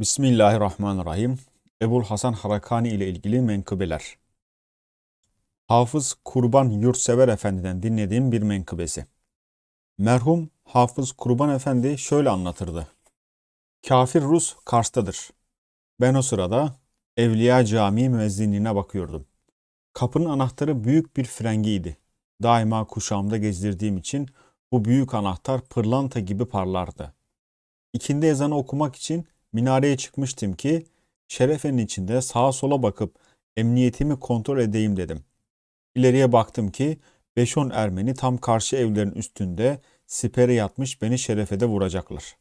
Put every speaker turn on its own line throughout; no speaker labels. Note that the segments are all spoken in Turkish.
Bismillahirrahmanirrahim. Ebul Hasan Harakani ile ilgili menkıbeler. Hafız Kurban Yurtsever Efendi'den dinlediğim bir menkıbesi. Merhum Hafız Kurban Efendi şöyle anlatırdı. Kafir Rus Kars'tadır. Ben o sırada Evliya Camii müezzinliğine bakıyordum. Kapının anahtarı büyük bir frengiydi. Daima kuşağımda gezdirdiğim için bu büyük anahtar pırlanta gibi parlardı. İkindi ezanı okumak için Minareye çıkmıştım ki şerefenin içinde sağa sola bakıp emniyetimi kontrol edeyim dedim. İleriye baktım ki 5-10 Ermeni tam karşı evlerin üstünde sipere yatmış beni şerefede vuracaklar.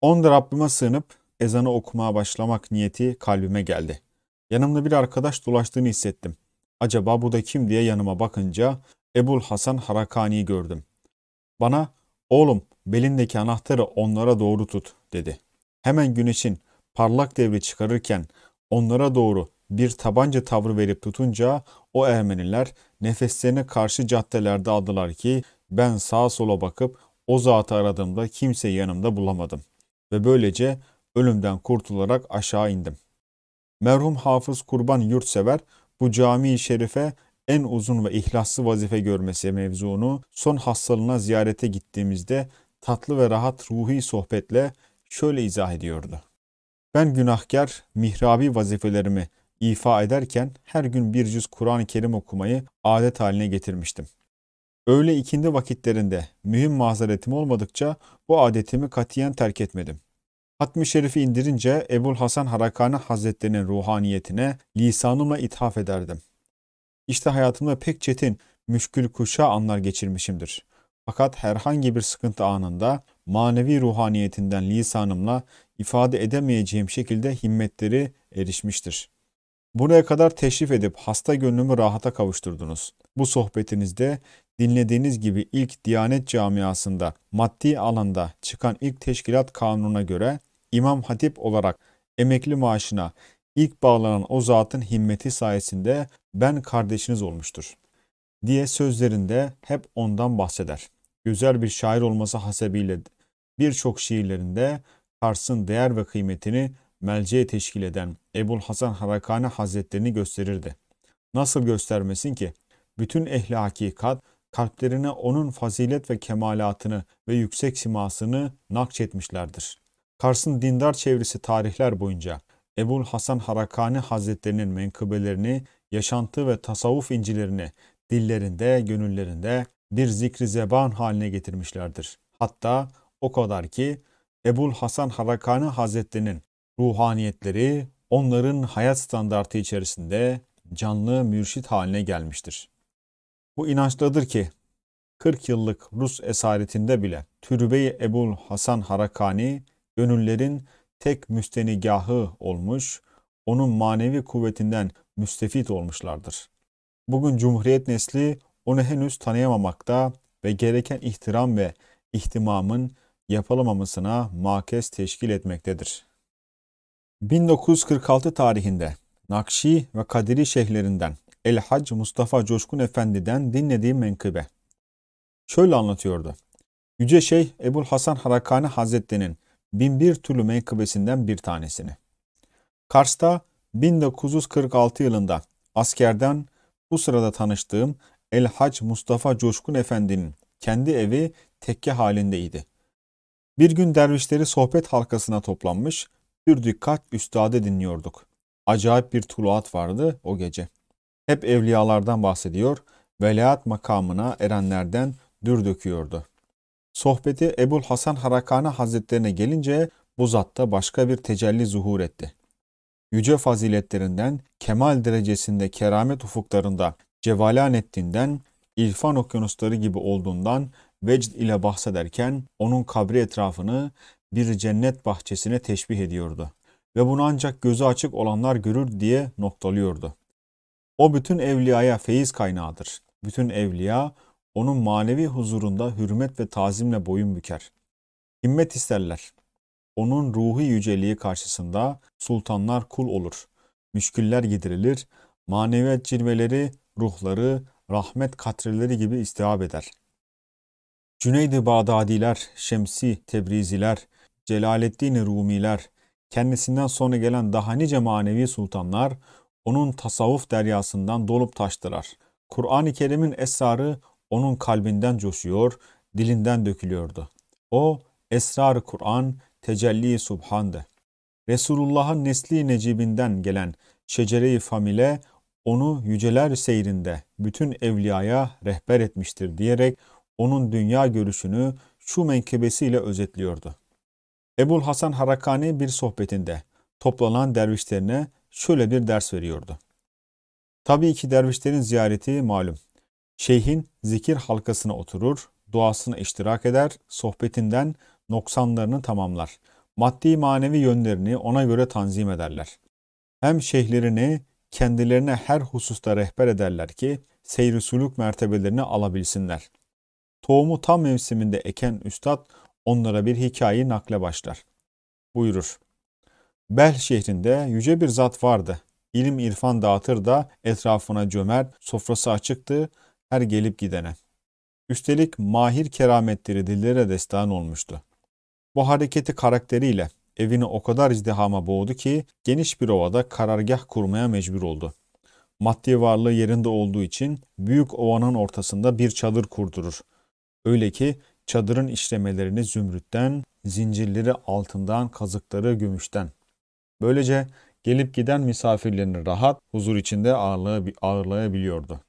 Onda Rabbime sığınıp ezanı okumaya başlamak niyeti kalbime geldi. Yanımda bir arkadaş dolaştığını hissettim. Acaba bu da kim diye yanıma bakınca Ebul Hasan Harakani'yi gördüm. Bana oğlum belindeki anahtarı onlara doğru tut dedi. Hemen güneşin parlak devri çıkarırken onlara doğru bir tabanca tavrı verip tutunca o Ermeniler nefeslerine karşı caddelerde aldılar ki ben sağa sola bakıp o zatı aradığımda kimseyi yanımda bulamadım ve böylece ölümden kurtularak aşağı indim. Merhum Hafız Kurban Yurtsever bu cami-i şerife en uzun ve ihlaslı vazife görmesi mevzunu son hastalığına ziyarete gittiğimizde tatlı ve rahat ruhi sohbetle şöyle izah ediyordu. Ben günahkar, mihrabi vazifelerimi ifa ederken her gün bir cüz Kur'an-ı Kerim okumayı adet haline getirmiştim. Öğle ikindi vakitlerinde mühim mazeretim olmadıkça bu adetimi katiyen terk etmedim. Hatmi Şerif'i indirince Ebul Hasan Harakani Hazretlerinin ruhaniyetine lisanımla ithaf ederdim. İşte hayatımda pek çetin, müşkül kuşa anlar geçirmişimdir. Fakat herhangi bir sıkıntı anında manevi ruhaniyetinden lisanımla ifade edemeyeceğim şekilde himmetleri erişmiştir. Buraya kadar teşrif edip hasta gönlümü rahata kavuşturdunuz. Bu sohbetinizde dinlediğiniz gibi ilk Diyanet camiasında maddi alanda çıkan ilk teşkilat kanununa göre İmam Hatip olarak emekli maaşına ilk bağlanan o zatın himmeti sayesinde ben kardeşiniz olmuştur diye sözlerinde hep ondan bahseder güzel bir şair olması hasebiyle birçok şiirlerinde Kars'ın değer ve kıymetini melceye teşkil eden Ebul Hasan Harakani Hazretlerini gösterirdi. Nasıl göstermesin ki? Bütün ehli hakikat kalplerine onun fazilet ve kemalatını ve yüksek simasını nakşetmişlerdir. Kars'ın dindar çevresi tarihler boyunca Ebul Hasan Harakani Hazretlerinin menkıbelerini, yaşantı ve tasavvuf incilerini dillerinde, gönüllerinde, bir zikri zeban haline getirmişlerdir. Hatta o kadar ki Ebul Hasan Harakani Hazretleri'nin ruhaniyetleri onların hayat standartı içerisinde canlı mürşit haline gelmiştir. Bu inançtadır ki 40 yıllık Rus esaretinde bile Türbe-i Ebul Hasan Harakani gönüllerin tek müstenigahı olmuş, onun manevi kuvvetinden müstefit olmuşlardır. Bugün Cumhuriyet nesli onu henüz tanıyamamakta ve gereken ihtiram ve ihtimamın yapılamamasına makes teşkil etmektedir. 1946 tarihinde Nakşi ve Kadiri şeyhlerinden El Hac Mustafa Coşkun Efendi'den dinlediğim menkıbe. Şöyle anlatıyordu. Yüce Şeyh Ebul Hasan Harakani Hazretleri'nin Binbir türlü menkıbesinden bir tanesini. Kars'ta 1946 yılında askerden bu sırada tanıştığım El Hac Mustafa Coşkun Efendi'nin kendi evi tekke halindeydi. Bir gün dervişleri sohbet halkasına toplanmış, bir dikkat üstade dinliyorduk. Acayip bir tuluat vardı o gece. Hep evliyalardan bahsediyor, veliaht makamına erenlerden dür döküyordu. Sohbeti Ebul Hasan Harakane Hazretlerine gelince bu zatta başka bir tecelli zuhur etti. Yüce faziletlerinden, kemal derecesinde keramet ufuklarında Cevalaneddin'den irfan okyanusları gibi olduğundan vecd ile bahsederken onun kabri etrafını bir cennet bahçesine teşbih ediyordu ve bunu ancak gözü açık olanlar görür diye noktalıyordu. O bütün evliyaya feyiz kaynağıdır. Bütün evliya onun manevi huzurunda hürmet ve tazimle boyun büker. Himmet isterler. Onun ruhi yüceliği karşısında sultanlar kul olur. Müşküller giderilir, maneviyat cilveleri ruhları rahmet katreleri gibi istihab eder. Cüneyd-i Bağdadiler, Şemsi Tebriziler, Celaleddin Rumiler, kendisinden sonra gelen daha nice manevi sultanlar onun tasavvuf deryasından dolup taştılar. Kur'an-ı Kerim'in esrarı onun kalbinden coşuyor, dilinden dökülüyordu. O esrar-ı Kur'an tecelli subhandı. Resulullah'ın nesli necibinden gelen şecere-i famile onu yüceler seyrinde bütün evliyaya rehber etmiştir diyerek onun dünya görüşünü şu menkıbesiyle özetliyordu. Ebul Hasan Harakani bir sohbetinde toplanan dervişlerine şöyle bir ders veriyordu. Tabii ki dervişlerin ziyareti malum. Şeyhin zikir halkasına oturur, duasına iştirak eder, sohbetinden noksanlarını tamamlar. Maddi manevi yönlerini ona göre tanzim ederler. Hem şeyhlerini kendilerine her hususta rehber ederler ki seyri suluk mertebelerini alabilsinler. Tohumu tam mevsiminde eken üstad onlara bir hikayeyi nakle başlar. Buyurur. Bel şehrinde yüce bir zat vardı. İlim irfan dağıtır da etrafına cömert, sofrası açıktı her gelip gidene. Üstelik mahir kerametleri dillere destan olmuştu. Bu hareketi karakteriyle evini o kadar izdihama boğdu ki geniş bir ovada karargah kurmaya mecbur oldu. Maddi varlığı yerinde olduğu için büyük ovanın ortasında bir çadır kurdurur. Öyle ki çadırın işlemelerini zümrütten, zincirleri altından, kazıkları gümüşten. Böylece gelip giden misafirlerini rahat, huzur içinde ağırlayabiliyordu.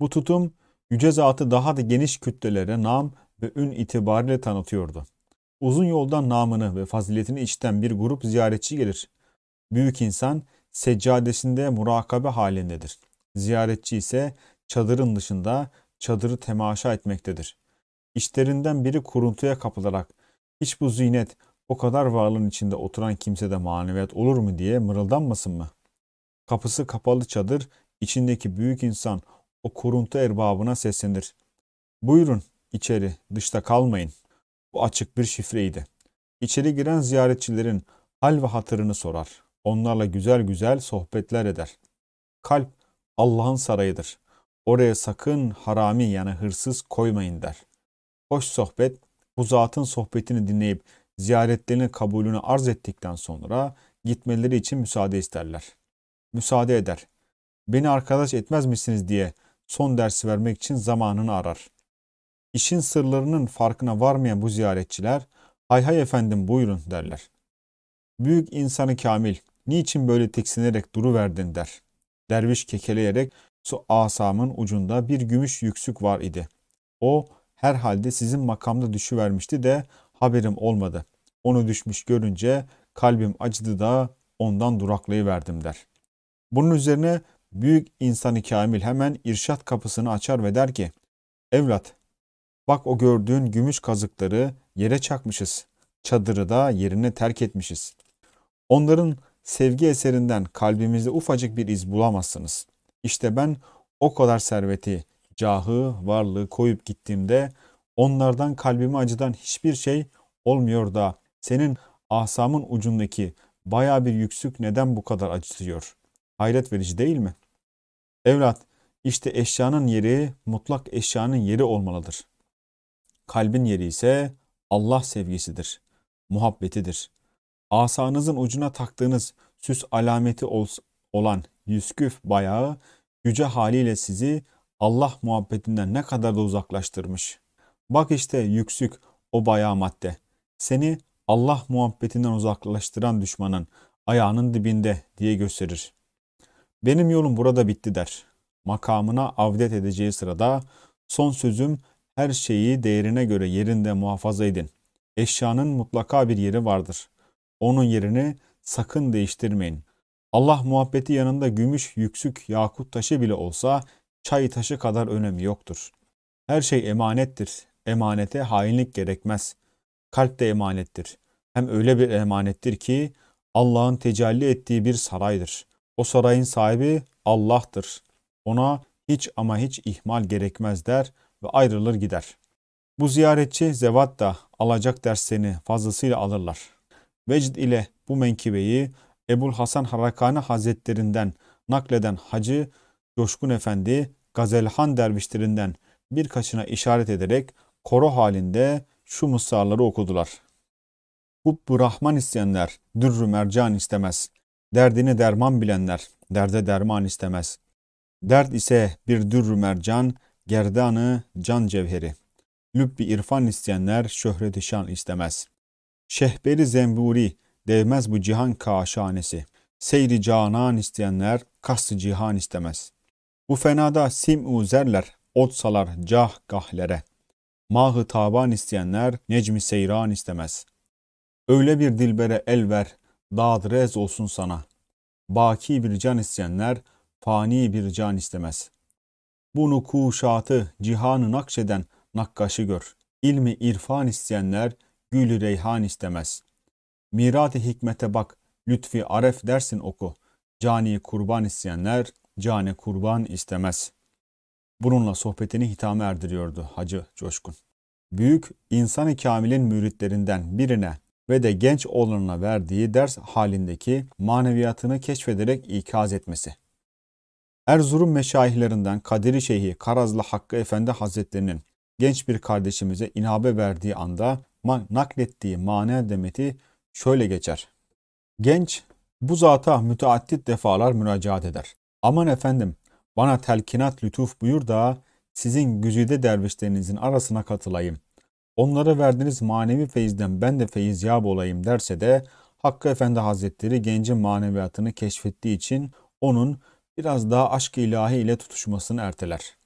Bu tutum Yüce Zat'ı daha da geniş kütlelere nam ve ün itibariyle tanıtıyordu. Uzun yoldan namını ve faziletini içten bir grup ziyaretçi gelir. Büyük insan seccadesinde murakabe halindedir. Ziyaretçi ise çadırın dışında çadırı temaşa etmektedir. İşlerinden biri kuruntuya kapılarak hiç bu zinet o kadar varlığın içinde oturan kimsede maneviyat olur mu diye mırıldanmasın mı? Kapısı kapalı çadır içindeki büyük insan o kuruntu erbabına seslenir. Buyurun içeri dışta kalmayın.'' Bu açık bir şifreydi. İçeri giren ziyaretçilerin hal ve hatırını sorar. Onlarla güzel güzel sohbetler eder. Kalp Allah'ın sarayıdır. Oraya sakın harami yani hırsız koymayın der. Hoş sohbet bu zatın sohbetini dinleyip ziyaretlerini kabulünü arz ettikten sonra gitmeleri için müsaade isterler. Müsaade eder. Beni arkadaş etmez misiniz diye son dersi vermek için zamanını arar. İşin sırlarının farkına varmayan bu ziyaretçiler hay hay efendim buyurun derler. Büyük insanı Kamil niçin böyle tiksinerek duruverdin der. Derviş kekeleyerek su asamın ucunda bir gümüş yüksük var idi. O herhalde sizin makamda düşüvermişti de haberim olmadı. Onu düşmüş görünce kalbim acıdı da ondan duraklayıverdim der. Bunun üzerine büyük insanı Kamil hemen irşat kapısını açar ve der ki Evlat Bak o gördüğün gümüş kazıkları yere çakmışız. Çadırı da yerine terk etmişiz. Onların sevgi eserinden kalbimizde ufacık bir iz bulamazsınız. İşte ben o kadar serveti, cahı, varlığı koyup gittiğimde onlardan kalbimi acıdan hiçbir şey olmuyor da senin asamın ucundaki baya bir yüksük neden bu kadar acıtıyor? Hayret verici değil mi? Evlat, işte eşyanın yeri mutlak eşyanın yeri olmalıdır kalbin yeri ise Allah sevgisidir, muhabbetidir. Asanızın ucuna taktığınız süs alameti olan yüsküf bayağı yüce haliyle sizi Allah muhabbetinden ne kadar da uzaklaştırmış. Bak işte yüksük o bayağı madde. Seni Allah muhabbetinden uzaklaştıran düşmanın ayağının dibinde diye gösterir. Benim yolum burada bitti der. Makamına avdet edeceği sırada son sözüm her şeyi değerine göre yerinde muhafaza edin. Eşyanın mutlaka bir yeri vardır. Onun yerini sakın değiştirmeyin. Allah muhabbeti yanında gümüş, yüksük, yakut taşı bile olsa çay taşı kadar önemi yoktur. Her şey emanettir. Emanete hainlik gerekmez. Kalp de emanettir. Hem öyle bir emanettir ki Allah'ın tecelli ettiği bir saraydır. O sarayın sahibi Allah'tır. Ona hiç ama hiç ihmal gerekmez der.'' ve ayrılır gider. Bu ziyaretçi zevat da alacak derslerini fazlasıyla alırlar. Vecd ile bu menkibeyi Ebul Hasan Harakani Hazretlerinden nakleden Hacı Coşkun Efendi Gazelhan dervişlerinden birkaçına işaret ederek koro halinde şu mısraları okudular. Hubbu Rahman isteyenler dürrü mercan istemez. Derdini derman bilenler derde derman istemez. Dert ise bir dürrü mercan, gerdanı can cevheri. Lübbi irfan isteyenler şöhreti şan istemez. Şehberi zemburi devmez bu cihan kaşanesi. Seyri canan isteyenler kastı cihan istemez. Bu fenada sim uzerler, otsalar cah kahlere. Mahı taban isteyenler necmi seyran istemez. Öyle bir dilbere el ver, dağd rez olsun sana. Baki bir can isteyenler fani bir can istemez.'' Bunu kuşatı, cihanı nakşeden nakkaşı gör. İlmi irfan isteyenler gülü reyhan istemez. Mirat-ı hikmete bak, lütfi aref dersin oku. Cani kurban isteyenler cani kurban istemez. Bununla sohbetini hitame erdiriyordu Hacı Coşkun. Büyük insan-ı kamilin müritlerinden birine ve de genç olanına verdiği ders halindeki maneviyatını keşfederek ikaz etmesi. Erzurum meşayihlerinden Kadiri Şeyhi Karazlı Hakkı Efendi Hazretlerinin genç bir kardeşimize inabe verdiği anda naklettiği mane demeti şöyle geçer. Genç bu zata müteaddit defalar müracaat eder. Aman efendim bana telkinat lütuf buyur da sizin güzide dervişlerinizin arasına katılayım. Onlara verdiğiniz manevi feyizden ben de feyiz yap olayım derse de Hakkı Efendi Hazretleri gencin maneviyatını keşfettiği için onun biraz daha aşk ilahi ile tutuşmasını erteler.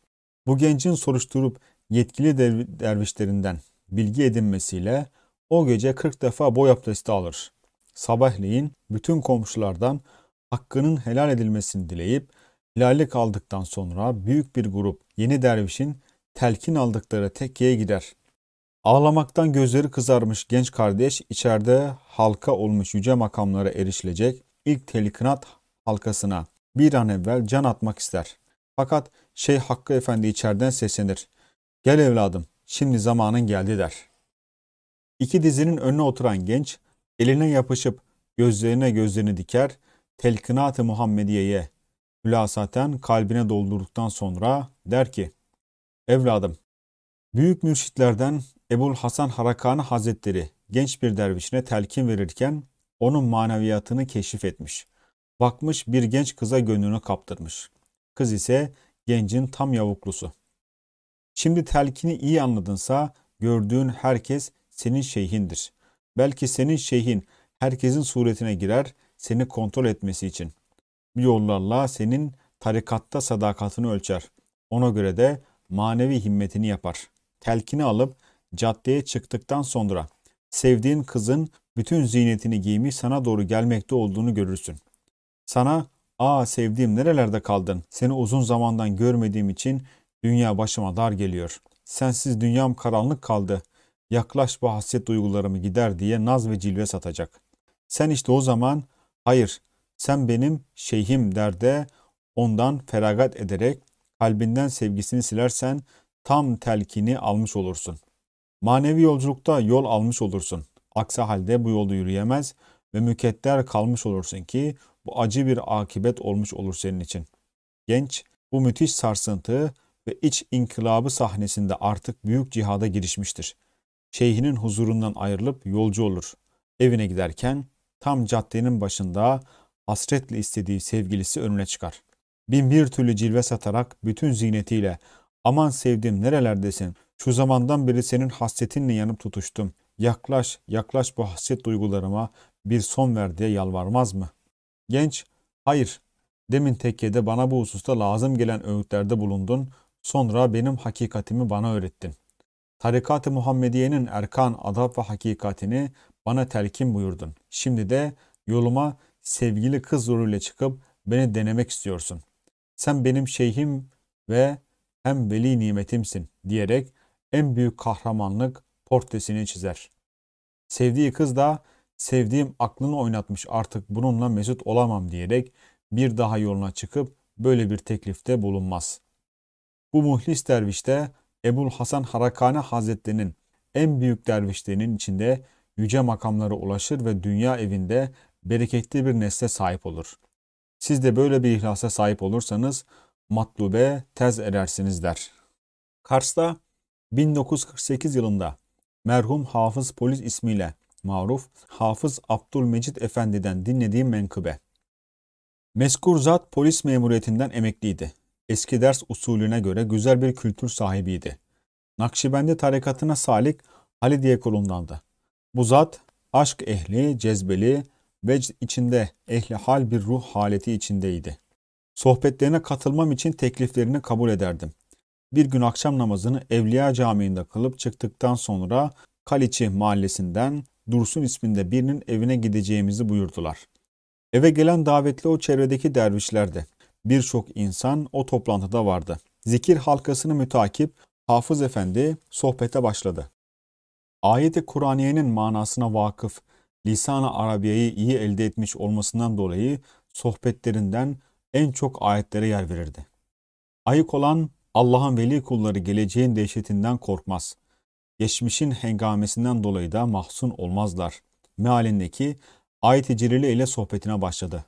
Bu gencin soruşturup yetkili dervişlerinden bilgi edinmesiyle o gece 40 defa boy abdesti alır. Sabahleyin bütün komşulardan hakkının helal edilmesini dileyip helallik aldıktan sonra büyük bir grup yeni dervişin telkin aldıkları tekkeye gider. Ağlamaktan gözleri kızarmış genç kardeş içeride halka olmuş yüce makamlara erişilecek ilk telkinat halkasına bir an evvel can atmak ister. Fakat Şeyh Hakkı Efendi içeriden seslenir. Gel evladım şimdi zamanın geldi der. İki dizinin önüne oturan genç eline yapışıp gözlerine gözlerini diker, telkinat-ı Muhammediye'ye hülasaten kalbine doldurduktan sonra der ki Evladım, büyük mürşitlerden Ebul Hasan Harakani Hazretleri genç bir dervişine telkin verirken onun maneviyatını keşif etmiş bakmış bir genç kıza gönlünü kaptırmış. Kız ise gencin tam yavuklusu. Şimdi telkini iyi anladınsa gördüğün herkes senin şeyhindir. Belki senin şeyhin herkesin suretine girer seni kontrol etmesi için. Bu yollarla senin tarikatta sadakatini ölçer. Ona göre de manevi himmetini yapar. Telkini alıp caddeye çıktıktan sonra sevdiğin kızın bütün zinetini giymiş sana doğru gelmekte olduğunu görürsün.'' Sana ''Aa sevdiğim nerelerde kaldın? Seni uzun zamandan görmediğim için dünya başıma dar geliyor. Sensiz dünyam karanlık kaldı. Yaklaş bu hasret duygularımı gider diye naz ve cilve satacak. Sen işte o zaman ''Hayır, sen benim şeyhim'' derde ondan feragat ederek kalbinden sevgisini silersen tam telkini almış olursun. Manevi yolculukta yol almış olursun. Aksi halde bu yolu yürüyemez ve mükedder kalmış olursun ki bu acı bir akibet olmuş olur senin için. Genç bu müthiş sarsıntı ve iç inkılabı sahnesinde artık büyük cihada girişmiştir. Şeyhinin huzurundan ayrılıp yolcu olur. Evine giderken tam caddenin başında hasretle istediği sevgilisi önüne çıkar. Bin bir türlü cilve satarak bütün zinetiyle, aman sevdim nerelerdesin şu zamandan beri senin hasretinle yanıp tutuştum. Yaklaş, yaklaş bu hasret duygularıma bir son ver diye yalvarmaz mı?'' Genç, hayır demin tekkede bana bu hususta lazım gelen öğütlerde bulundun, sonra benim hakikatimi bana öğrettin. Tarikat-ı Muhammediye'nin erkan, adab ve hakikatini bana telkin buyurdun. Şimdi de yoluma sevgili kız zoruyla çıkıp beni denemek istiyorsun. Sen benim şeyhim ve hem veli nimetimsin diyerek en büyük kahramanlık portresini çizer. Sevdiği kız da sevdiğim aklını oynatmış artık bununla mesut olamam diyerek bir daha yoluna çıkıp böyle bir teklifte bulunmaz. Bu muhlis dervişte de Ebul Hasan Harakane Hazretlerinin en büyük dervişlerinin içinde yüce makamlara ulaşır ve dünya evinde bereketli bir nesle sahip olur. Siz de böyle bir ihlasa sahip olursanız matlube tez erersiniz der. Kars'ta 1948 yılında merhum Hafız Polis ismiyle maruf Hafız Abdülmecit Efendi'den dinlediğim menkıbe. Meskur zat polis memuriyetinden emekliydi. Eski ders usulüne göre güzel bir kültür sahibiydi. Nakşibendi tarikatına salik Halidiye kolundandı. Bu zat aşk ehli, cezbeli, vecd içinde ehli hal bir ruh haleti içindeydi. Sohbetlerine katılmam için tekliflerini kabul ederdim. Bir gün akşam namazını Evliya Camii'nde kılıp çıktıktan sonra Kaliçi mahallesinden Dursun isminde birinin evine gideceğimizi buyurdular. Eve gelen davetli o çevredeki dervişlerdi. Birçok insan o toplantıda vardı. Zikir halkasını mütakip Hafız Efendi sohbete başladı. Ayet-i Kur'aniye'nin manasına vakıf, lisan-ı Arabiye'yi iyi elde etmiş olmasından dolayı sohbetlerinden en çok ayetlere yer verirdi. Ayık olan Allah'ın veli kulları geleceğin dehşetinden korkmaz geçmişin hengamesinden dolayı da mahzun olmazlar. Mealindeki ayet-i ile sohbetine başladı.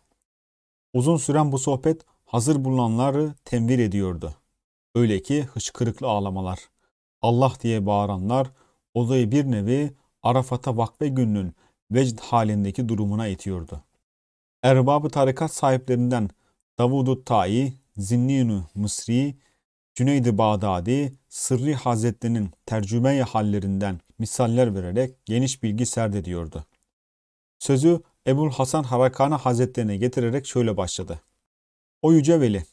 Uzun süren bu sohbet hazır bulunanları tenvir ediyordu. Öyle ki hıçkırıklı ağlamalar, Allah diye bağıranlar odayı bir nevi Arafat'a vakfe gününün vecd halindeki durumuna itiyordu. Erbabı tarikat sahiplerinden Davud-u Ta'i, Zinninu Mısri Cüneyd-i Bağdadi, Sırri Hazretleri'nin tercüme-i hallerinden misaller vererek geniş bilgi serdediyordu. Sözü Ebul Hasan Harakana Hazretlerine getirerek şöyle başladı. O yüce veli,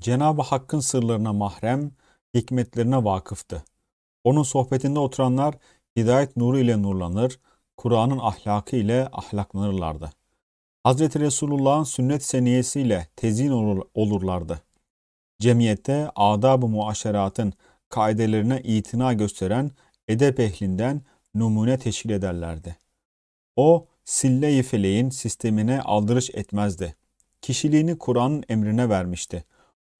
Cenab-ı Hakk'ın sırlarına mahrem, hikmetlerine vakıftı. Onun sohbetinde oturanlar hidayet nuru ile nurlanır, Kur'an'ın ahlakı ile ahlaklanırlardı. Hazreti Resulullah'ın sünnet seniyesiyle tezin olurlardı cemiyette adab-ı muaşeratın kaidelerine itina gösteren edep ehlinden numune teşkil ederlerdi. O, sille-i feleğin sistemine aldırış etmezdi. Kişiliğini Kur'an'ın emrine vermişti.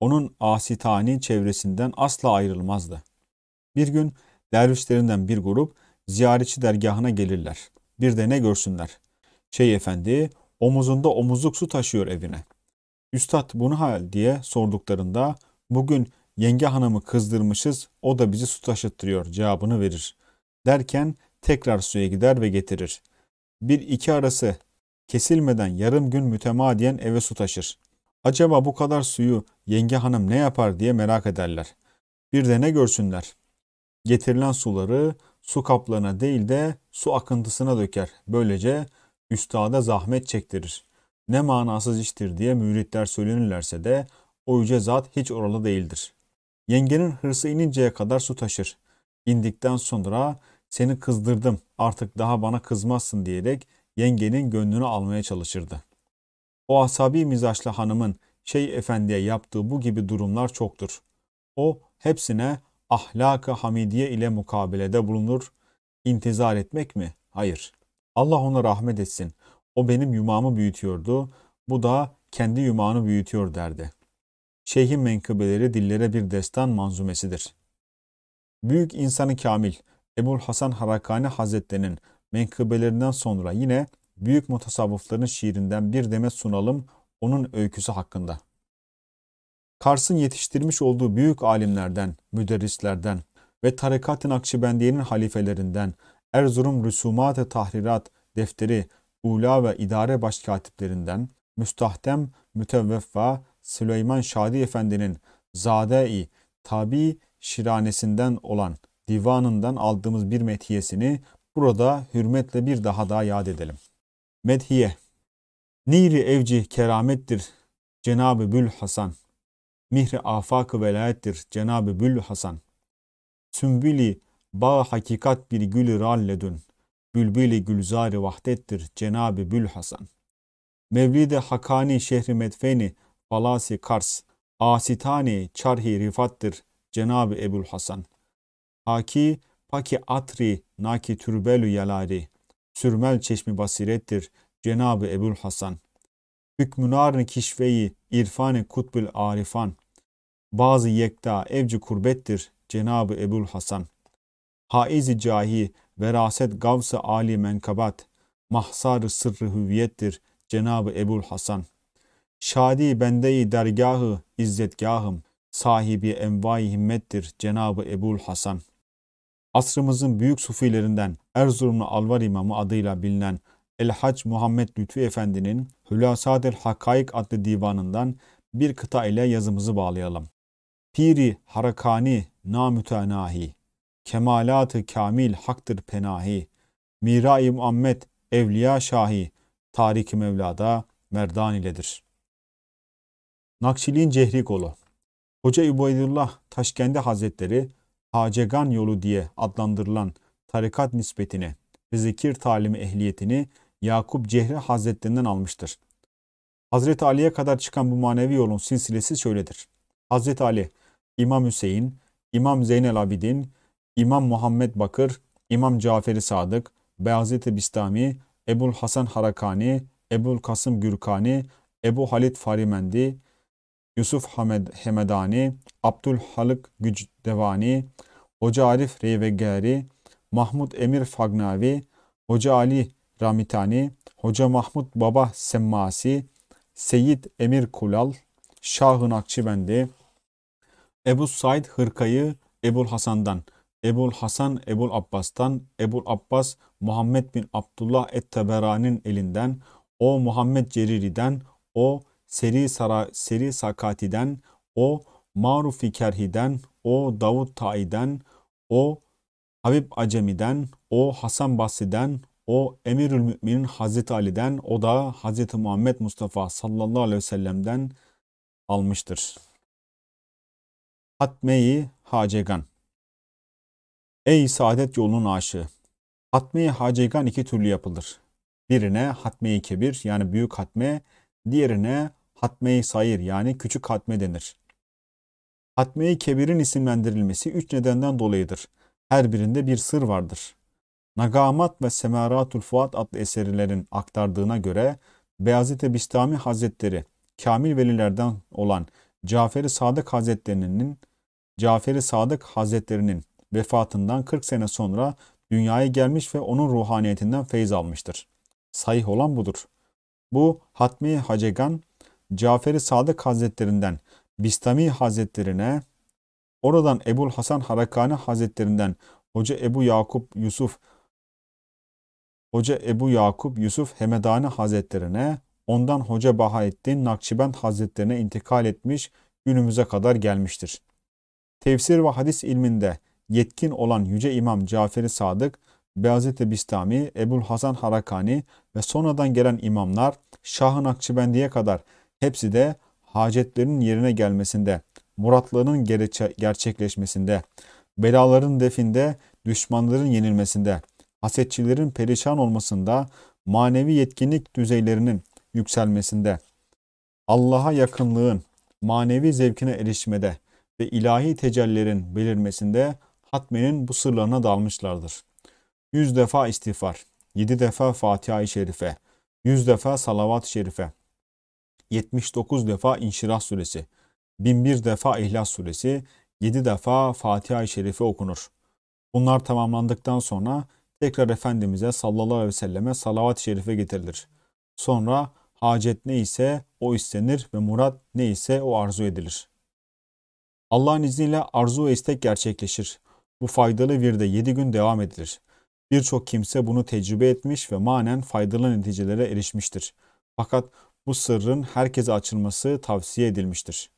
Onun asitani çevresinden asla ayrılmazdı. Bir gün dervişlerinden bir grup ziyaretçi dergahına gelirler. Bir de ne görsünler? Şey efendi omuzunda omuzluk su taşıyor evine. Üstad bu ne hal diye sorduklarında bugün yenge hanımı kızdırmışız o da bizi su taşıttırıyor cevabını verir. Derken tekrar suya gider ve getirir. Bir iki arası kesilmeden yarım gün mütemadiyen eve su taşır. Acaba bu kadar suyu yenge hanım ne yapar diye merak ederler. Bir de ne görsünler. Getirilen suları su kaplarına değil de su akıntısına döker. Böylece üstada zahmet çektirir ne manasız iştir diye müritler söylenirlerse de o yüce zat hiç oralı değildir. Yengenin hırsı ininceye kadar su taşır. İndikten sonra seni kızdırdım artık daha bana kızmazsın diyerek yengenin gönlünü almaya çalışırdı. O asabi mizaçlı hanımın şey efendiye yaptığı bu gibi durumlar çoktur. O hepsine ahlak-ı hamidiye ile mukabelede bulunur. İntizar etmek mi? Hayır. Allah ona rahmet etsin. O benim yumağımı büyütüyordu. Bu da kendi yumağını büyütüyor derdi. Şeyhin menkıbeleri dillere bir destan manzumesidir. Büyük insanı kamil Ebul Hasan Harakani Hazretlerinin menkıbelerinden sonra yine büyük mutasavvıfların şiirinden bir demet sunalım onun öyküsü hakkında. Kars'ın yetiştirmiş olduğu büyük alimlerden, müderrislerden ve Tarikatın akşibendiyenin halifelerinden Erzurum Rüsumat-ı Tahrirat defteri Ula ve İdare Başkatiplerinden Müstahdem Müteveffa Süleyman Şadi Efendi'nin Zade-i Tabi Şiranesinden olan divanından aldığımız bir metiyesini burada hürmetle bir daha daha yad edelim. Medhiye Niri evci keramettir Cenab-ı Bül Hasan. Mihri afak-ı velayettir Cenab-ı Bül Hasan. Sümbili bağ hakikat bir gülü ralledün bülbül-i gülzar-ı vahdettir Cenab-ı Bülhasan. Mevlid-i Hakani şehri medfeni, falasi Kars, asitani çarhi rifattır Cenab-ı Ebul Hasan. Haki, paki atri, naki türbelü yalari, sürmel çeşmi basirettir Cenab-ı Ebul Hasan. Hükmünarın kişveyi, irfani kutbül arifan, bazı yekta evci kurbettir Cenab-ı Ebul Hasan. Haiz-i cahi, veraset gavs-ı âli menkabat, mahsar-ı sırrı hüviyettir Cenabı Ebul Hasan. Şadi bendeyi dergahı izzetgahım, sahibi envai himmettir Cenabı Ebul Hasan. Asrımızın büyük sufilerinden Erzurumlu Alvar İmamı adıyla bilinen El Hac Muhammed Lütfü Efendi'nin Hülasad-ül Hakaik adlı divanından bir kıta ile yazımızı bağlayalım. Piri Harakani Namütenahi kemalat-ı kamil haktır penahi. Mira-i Muhammed evliya şahi Tarik-i Mevla'da merdan iledir. Nakşiliğin cehri kolu Hoca İbaydullah Taşkendi Hazretleri Hacegan yolu diye adlandırılan tarikat nispetini ve zikir talimi ehliyetini Yakup Cehri Hazretlerinden almıştır. Hazreti Ali'ye kadar çıkan bu manevi yolun silsilesi şöyledir. Hazreti Ali, İmam Hüseyin, İmam Zeynel Abidin, İmam Muhammed Bakır, İmam Caferi Sadık, Beyazıt-ı Bistami, Ebul Hasan Harakani, Ebul Kasım Gürkani, Ebu Halit Farimendi, Yusuf Hamed Hemedani, Abdülhalık Gücdevani, Hoca Arif Reyvegeri, Mahmud Emir Fagnavi, Hoca Ali Ramitani, Hoca Mahmud Baba Semmasi, Seyit Emir Kulal, Şahın Akçibendi, Ebu Said Hırkayı Ebul Hasan'dan, Ebul Hasan Ebul Abbas'tan, Ebul Abbas Muhammed bin Abdullah et elinden, o Muhammed Ceriri'den, o Seri, Sara, Seri Sakati'den, o Marufi Kerhi'den, o Davud Ta'i'den, o Habib Acemi'den, o Hasan Basri'den, o Emirül Mümin'in Hazreti Ali'den, o da Hazreti Muhammed Mustafa sallallahu aleyhi ve sellem'den almıştır. Hatmeyi Hacegan Ey saadet yolunun aşığı! hatme hacigan iki türlü yapılır. Birine hatme kebir yani büyük hatme, diğerine hatme-i sayır yani küçük hatme denir. hatme kebirin isimlendirilmesi üç nedenden dolayıdır. Her birinde bir sır vardır. Nagamat ve Semeratul Fuat adlı eserlerin aktardığına göre Beyazıt-ı Bistami Hazretleri Kamil Velilerden olan Cafer-i Sadık Hazretlerinin Cafer-i Sadık Hazretlerinin vefatından 40 sene sonra dünyaya gelmiş ve onun ruhaniyetinden feyz almıştır. Sahih olan budur. Bu Hatmi Hacegan, Caferi Sadık Hazretlerinden Bistami Hazretlerine, oradan Ebul Hasan Harakani Hazretlerinden Hoca Ebu Yakup Yusuf, Hoca Ebu Yakup Yusuf Hemedani Hazretlerine, ondan Hoca Bahaettin Nakşibend Hazretlerine intikal etmiş, günümüze kadar gelmiştir. Tefsir ve hadis ilminde yetkin olan Yüce İmam Caferi Sadık, Beyazıt-ı Bistami, Ebul Hasan Harakani ve sonradan gelen imamlar Şah-ı Nakçibendi'ye kadar hepsi de hacetlerin yerine gelmesinde, muratlarının gerçekleşmesinde, belaların definde, düşmanların yenilmesinde, hasetçilerin perişan olmasında, manevi yetkinlik düzeylerinin yükselmesinde, Allah'a yakınlığın, manevi zevkine erişmede ve ilahi tecellilerin belirmesinde hatmenin bu sırlarına dalmışlardır. Yüz defa istiğfar, yedi defa Fatiha-i Şerife, yüz defa Salavat-ı Şerife, 79 defa İnşirah Suresi, 1001 defa İhlas Suresi, 7 defa Fatiha-i Şerife okunur. Bunlar tamamlandıktan sonra tekrar Efendimiz'e sallallahu aleyhi ve selleme salavat-ı şerife getirilir. Sonra hacet ne ise o istenir ve murat ne ise o arzu edilir. Allah'ın izniyle arzu ve istek gerçekleşir. Bu faydalı virde 7 gün devam edilir. Birçok kimse bunu tecrübe etmiş ve manen faydalı neticelere erişmiştir. Fakat bu sırrın herkese açılması tavsiye edilmiştir.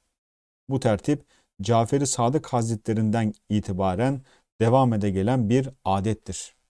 Bu tertip Caferi Sadık Hazretlerinden itibaren devam ede gelen bir adettir.